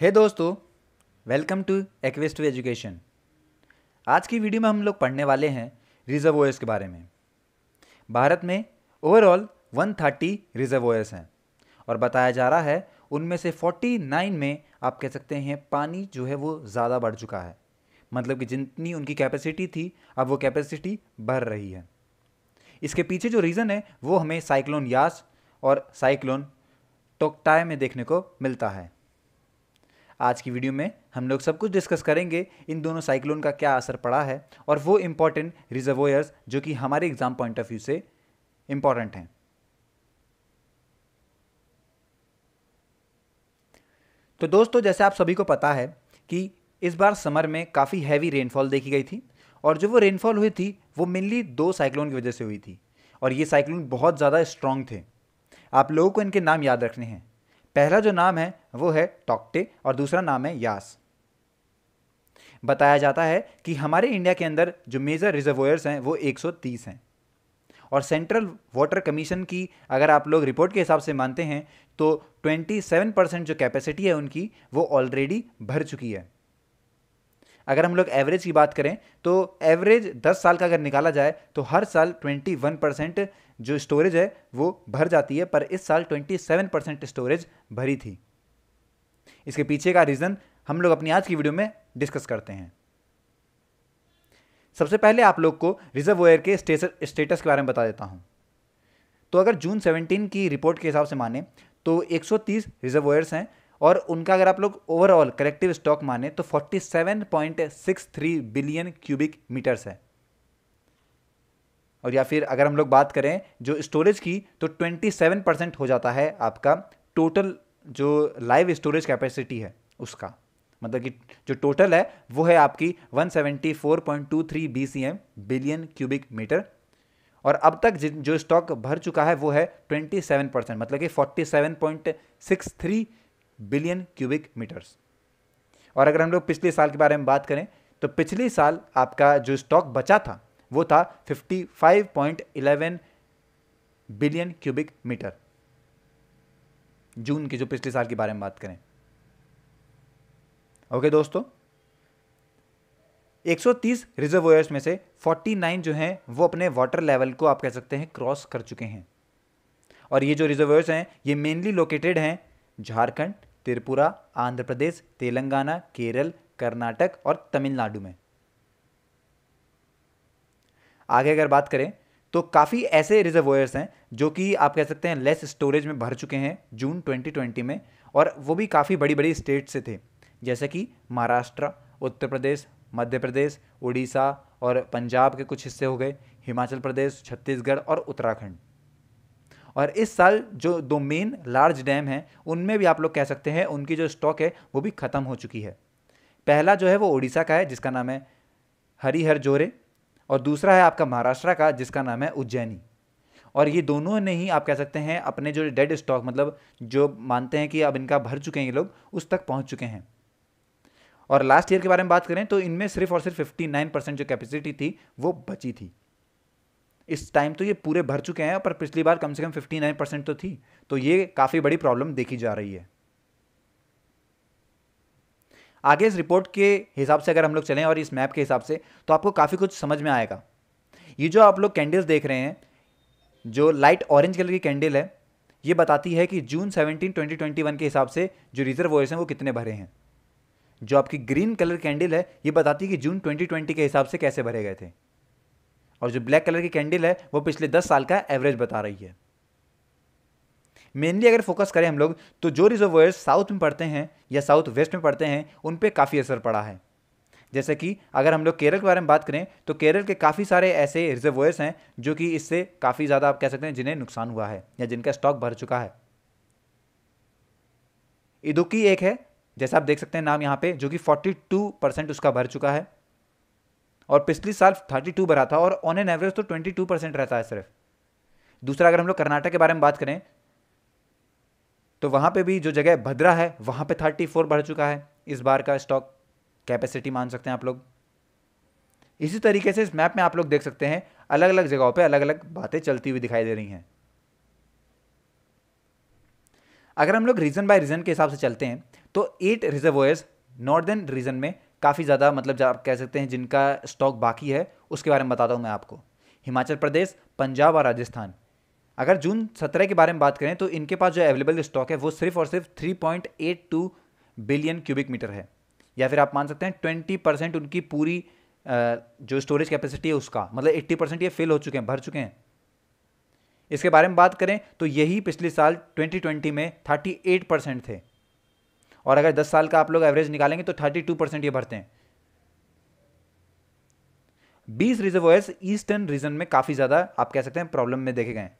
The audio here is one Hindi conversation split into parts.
हे hey दोस्तों वेलकम टू एक्वेस्ट एजुकेशन आज की वीडियो में हम लोग पढ़ने वाले हैं रिजर्वोयर्स के बारे में भारत में ओवरऑल 130 रिजर्वोयर्स हैं और बताया जा रहा है उनमें से 49 में आप कह सकते हैं पानी जो है वो ज़्यादा बढ़ चुका है मतलब कि जितनी उनकी कैपेसिटी थी अब वो कैपेसिटी बढ़ रही है इसके पीछे जो रीज़न है वो हमें साइक्लोन यास और साइक्लोन टोकटाए में देखने को मिलता है आज की वीडियो में हम लोग सब कुछ डिस्कस करेंगे इन दोनों साइक्लोन का क्या असर पड़ा है और वो इम्पॉर्टेंट रिजर्वोयर्स जो कि हमारे एग्ज़ाम पॉइंट ऑफ व्यू से इम्पॉर्टेंट हैं तो दोस्तों जैसे आप सभी को पता है कि इस बार समर में काफ़ी हैवी रेनफॉल देखी गई थी और जो वो रेनफॉल हुई थी वो मेनली दो साइक्लोन की वजह से हुई थी और ये साइक्लोन बहुत ज़्यादा स्ट्रॉन्ग थे आप लोगों को इनके नाम याद रखने हैं पहला जो नाम है वो है टॉक्टे और दूसरा नाम है यास बताया जाता है कि हमारे इंडिया के अंदर जो मेजर रिजर्वोयर्स हैं वो 130 हैं और सेंट्रल वाटर कमीशन की अगर आप लोग रिपोर्ट के हिसाब से मानते हैं तो 27 परसेंट जो कैपेसिटी है उनकी वो ऑलरेडी भर चुकी है अगर हम लोग एवरेज की बात करें तो एवरेज 10 साल का अगर निकाला जाए तो हर साल 21 परसेंट जो स्टोरेज है वो भर जाती है पर इस साल 27 परसेंट स्टोरेज भरी थी इसके पीछे का रीज़न हम लोग अपनी आज की वीडियो में डिस्कस करते हैं सबसे पहले आप लोग को रिजर्व वेयर के स्टेटस के बारे में बता देता हूँ तो अगर जून 17 की रिपोर्ट के हिसाब से माने तो 130 रिजर्व वेयर्स हैं और उनका अगर आप लोग ओवरऑल कलेक्टिव स्टॉक माने तो 47.63 बिलियन क्यूबिक मीटर्स है और या फिर अगर हम लोग बात करें जो स्टोरेज की तो 27 परसेंट हो जाता है आपका टोटल जो लाइव स्टोरेज कैपेसिटी है उसका मतलब कि जो टोटल है वो है आपकी 174.23 BCM बिलियन क्यूबिक मीटर और अब तक जो स्टॉक भर चुका है वो है 27 परसेंट मतलब कि 47.63 बिलियन क्यूबिक मीटर्स और अगर हम लोग पिछले साल के बारे में बात करें तो पिछले साल आपका जो स्टॉक बचा था वो था 55.11 बिलियन क्यूबिक मीटर जून के जो पिछले साल के बारे में बात करें ओके दोस्तों 130 रिजर्वोयर्स में से 49 जो हैं वो अपने वाटर लेवल को आप कह सकते हैं क्रॉस कर चुके हैं और ये जो रिजर्वोयर्स हैं ये मेनली लोकेटेड हैं झारखंड त्रिपुरा आंध्र प्रदेश तेलंगाना केरल कर्नाटक और तमिलनाडु में आगे अगर बात करें तो काफ़ी ऐसे रिजर्वोयर्स हैं जो कि आप कह सकते हैं लेस स्टोरेज में भर चुके हैं जून 2020 में और वो भी काफ़ी बड़ी बड़ी स्टेट से थे जैसे कि महाराष्ट्र उत्तर प्रदेश मध्य प्रदेश उड़ीसा और पंजाब के कुछ हिस्से हो गए हिमाचल प्रदेश छत्तीसगढ़ और उत्तराखंड और इस साल जो दो मेन लार्ज डैम हैं उनमें भी आप लोग कह सकते हैं उनकी जो स्टॉक है वो भी ख़त्म हो चुकी है पहला जो है वो उड़ीसा का है जिसका नाम है हरिहर जोरे और दूसरा है आपका महाराष्ट्र का जिसका नाम है उज्जैनी और ये दोनों ने ही आप कह सकते हैं अपने जो डेड स्टॉक मतलब जो मानते हैं कि अब इनका भर चुके हैं ये लोग उस तक पहुंच चुके हैं और लास्ट ईयर के बारे में बात करें तो इनमें सिर्फ और सिर्फ फिफ्टी नाइन परसेंट जो कैपेसिटी थी वो बची थी इस टाइम तो ये पूरे भर चुके हैं पर पिछली बार कम से कम नाइन परसेंट तो थी तो ये काफ़ी बड़ी प्रॉब्लम देखी जा रही है आगे इस रिपोर्ट के हिसाब से अगर हम लोग चलें और इस मैप के हिसाब से तो आपको काफ़ी कुछ समझ में आएगा ये जो आप लोग कैंडल्स देख रहे हैं जो लाइट ऑरेंज कलर की कैंडल है ये बताती है कि जून 17, 2021 के हिसाब से जो वॉयस हैं वो कितने भरे हैं जो आपकी ग्रीन कलर कैंडल है ये बताती है कि जून 2020 के हिसाब से कैसे भरे गए थे और जो ब्लैक कलर की कैंडल है वो पिछले 10 साल का एवरेज बता रही है मेनली अगर फोकस करें हम लोग तो जो रिजर्वर्स साउथ में पड़ते हैं या साउथ वेस्ट में पड़ते हैं उन पर काफ़ी असर पड़ा है जैसे कि अगर हम लोग केरल के बारे में बात करें तो केरल के काफ़ी सारे ऐसे रिजर्वर्स हैं जो कि इससे काफ़ी ज़्यादा आप कह सकते हैं जिन्हें नुकसान हुआ है या जिनका स्टॉक भर चुका है इदुकी एक है जैसा आप देख सकते हैं नाम यहाँ पे जो कि 42 परसेंट उसका भर चुका है और पिछली साल 32 भरा था और ऑन एन एवरेज तो 22 परसेंट रहता है सिर्फ दूसरा अगर हम लोग कर्नाटक के बारे में बात करें तो वहां पे भी जो जगह भद्रा है वहां पे 34 बढ़ चुका है इस बार का स्टॉक कैपेसिटी मान सकते हैं आप लोग इसी तरीके से इस मैप में आप लोग देख सकते हैं अलग अलग जगहों पे अलग अलग बातें चलती हुई दिखाई दे रही हैं अगर हम लोग रीजन बाय रीजन के हिसाब से चलते हैं तो एट रिजर्वोयर्स नॉर्दर्न रीजन में काफ़ी ज़्यादा मतलब आप कह सकते हैं जिनका स्टॉक बाकी है उसके बारे में बताता हूं मैं आपको हिमाचल प्रदेश पंजाब और राजस्थान अगर जून सत्रह के बारे में बात करें तो इनके पास जो अवेलेबल स्टॉक है वो सिर्फ और सिर्फ three point eight two billion cubic metre है या फिर आप मान सकते हैं ट्वेंटी परसेंट उनकी पूरी जो स्टोरेज कैपेसिटी है उसका मतलब एट्टी परसेंट ये फिल हो चुके हैं भर चुके हैं इसके बारे में बात करें तो यही पिछले साल 2020 में 38 परसेंट थे और अगर 10 साल का आप लोग एवरेज निकालेंगे तो 32 परसेंट ये भरते हैं 20 रिजर्वोयर्स ईस्टर्न रीजन में काफ़ी ज़्यादा आप कह सकते हैं प्रॉब्लम में देखे गए हैं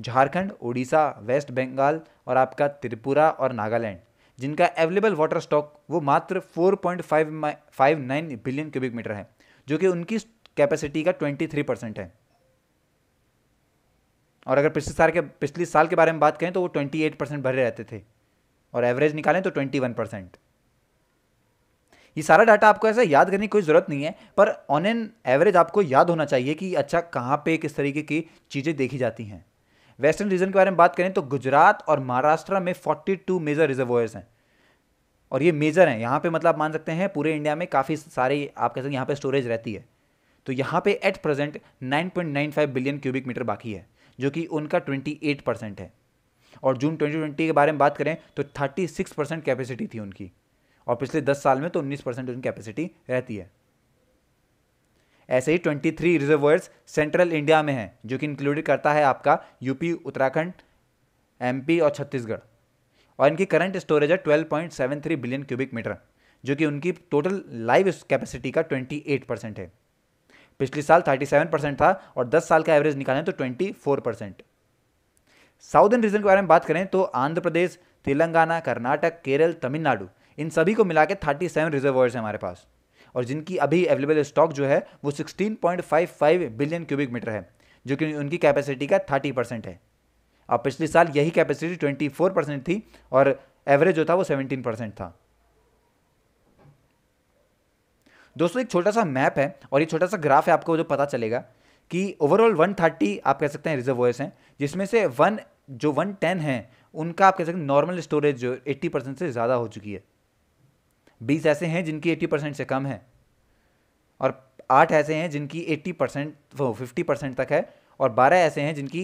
झारखंड उड़ीसा वेस्ट बंगाल और आपका त्रिपुरा और नागालैंड जिनका अवेलेबल वाटर स्टॉक वो मात्र नाइन बिलियन क्यूबिक मीटर है जो कि उनकी कैपेसिटी का 23 परसेंट है और अगर पिछले साल के पिछले साल के बारे में बात करें तो वो 28 परसेंट भरे रहते थे और एवरेज निकालें तो 21 परसेंट ये सारा डाटा आपको ऐसा याद करने की कोई ज़रूरत नहीं है पर ऑन एन एवरेज आपको याद होना चाहिए कि अच्छा कहाँ पे किस तरीके की चीज़ें देखी जाती हैं वेस्टर्न रीजन के बारे में बात करें तो गुजरात और महाराष्ट्र में 42 मेजर रिजर्वोयर्स हैं और ये मेजर हैं यहाँ पे मतलब मान सकते हैं पूरे इंडिया में काफ़ी सारे आप कह सकते हैं यहाँ पे स्टोरेज रहती है तो यहाँ पे at present 9.95 billion cubic metre बाकी है जो कि उनका 28 परसेंट है और जून 2020 के बारे में बात करें तो 36 परसेंट कैपेसिटी थी उनकी और पिछले 10 साल में तो 19 परसेंट उनकी कैपेसिटी रहती है ऐसे ही 23 रिजर्वर्स सेंट्रल इंडिया में हैं जो कि इंक्लूड करता है आपका यूपी उत्तराखंड एमपी और छत्तीसगढ़ और इनकी करंट स्टोरेज है 12.73 बिलियन क्यूबिक मीटर जो कि उनकी टोटल लाइव कैपेसिटी का 28 परसेंट है पिछले साल 37 परसेंट था और 10 साल का एवरेज निकालें तो 24 परसेंट साउदर्न रीजन के बारे में बात करें तो आंध्र प्रदेश तेलंगाना कर्नाटक केरल तमिलनाडु इन सभी को मिला के थर्टी सेवन रिजर्वर्स हैं हमारे पास और जिनकी अभी अवेलेबल स्टॉक जो है वो 16.55 बिलियन क्यूबिक मीटर है जो कि उनकी कैपेसिटी का 30 परसेंट है और पिछले साल यही कैपेसिटी 24 परसेंट थी और एवरेज जो था वो 17 परसेंट था दोस्तों एक छोटा सा मैप है और ये छोटा सा ग्राफ है आपको जो पता चलेगा कि ओवरऑल 130 आप कह सकते हैं वॉयस हैं जिसमें से वन जो 110 हैं उनका आप कह सकते हैं नॉर्मल स्टोरेज जो 80 परसेंट से ज़्यादा हो चुकी है बीस ऐसे हैं जिनकी एट्टी परसेंट से कम है और आठ ऐसे हैं जिनकी एट्टी परसेंट वो फिफ्टी परसेंट तक है और बारह ऐसे हैं जिनकी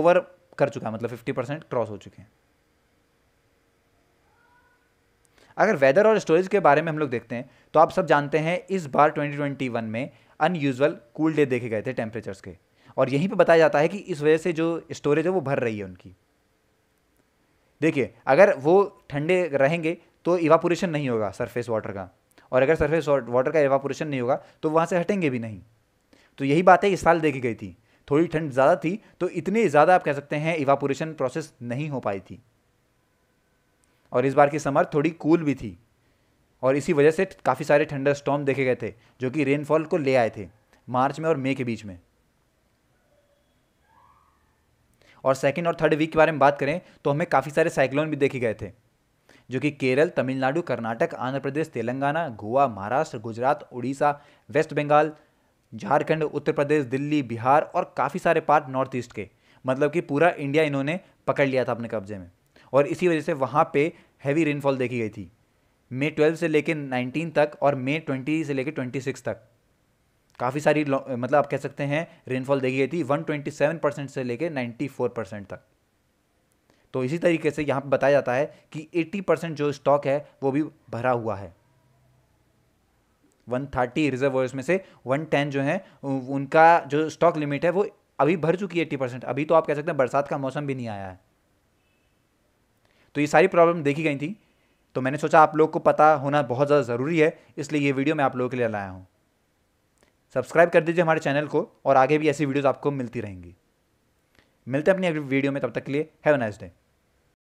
ओवर कर चुका है मतलब फिफ्टी परसेंट क्रॉस हो चुके हैं अगर वेदर और स्टोरेज के बारे में हम लोग देखते हैं तो आप सब जानते हैं इस बार 2021 में अनयूजल कूल डे देखे गए थे टेम्परेचर्स के और यहीं पे बताया जाता है कि इस वजह से जो स्टोरेज है वो भर रही है उनकी देखिए अगर वो ठंडे रहेंगे तो इवापोरेशन नहीं होगा सरफेस वाटर का और अगर सरफेस वाटर का इवापोरेशन नहीं होगा तो वहाँ से हटेंगे भी नहीं तो यही बात है इस साल देखी गई थी थोड़ी ठंड ज़्यादा थी तो इतनी ज़्यादा आप कह सकते हैं इवापोरेशन प्रोसेस नहीं हो पाई थी और इस बार की समर थोड़ी कूल भी थी और इसी वजह से काफ़ी सारे ठंडर स्टॉम देखे गए थे जो कि रेनफॉल को ले आए थे मार्च में और मई के बीच में और सेकेंड और थर्ड वीक के बारे में बात करें तो हमें काफ़ी सारे साइक्लोन भी देखे गए थे जो कि केरल तमिलनाडु कर्नाटक आंध्र प्रदेश तेलंगाना गोवा महाराष्ट्र गुजरात उड़ीसा वेस्ट बंगाल झारखंड उत्तर प्रदेश दिल्ली बिहार और काफ़ी सारे पार्ट नॉर्थ ईस्ट के मतलब कि पूरा इंडिया इन्होंने पकड़ लिया था अपने कब्जे में और इसी वजह से वहाँ पे हैवी रेनफॉल देखी गई थी मे ट्वेल्व से लेकर नाइनटीन तक और मे ट्वेंटी से लेकर ट्वेंटी सिक्स तक काफ़ी सारी मतलब आप कह सकते हैं रेनफॉल देखी गई थी वन ट्वेंटी सेवन परसेंट से लेकर नाइन्टी फोर परसेंट तक तो इसी तरीके से यहाँ पर बताया जाता है कि 80 परसेंट जो स्टॉक है वो भी भरा हुआ है 130 रिजर्वर्स में से 110 जो है उनका जो स्टॉक लिमिट है वो अभी भर चुकी है एट्टी परसेंट अभी तो आप कह सकते हैं बरसात का मौसम भी नहीं आया है तो ये सारी प्रॉब्लम देखी गई थी तो मैंने सोचा आप लोग को पता होना बहुत ज़्यादा ज़रूरी है इसलिए ये वीडियो मैं आप लोगों के लिए लाया हूँ सब्सक्राइब कर दीजिए हमारे चैनल को और आगे भी ऐसी वीडियोज़ आपको मिलती रहेंगी मिलते हैं अपनी अगली वीडियो में तब तक के लिए हैव नाइस डे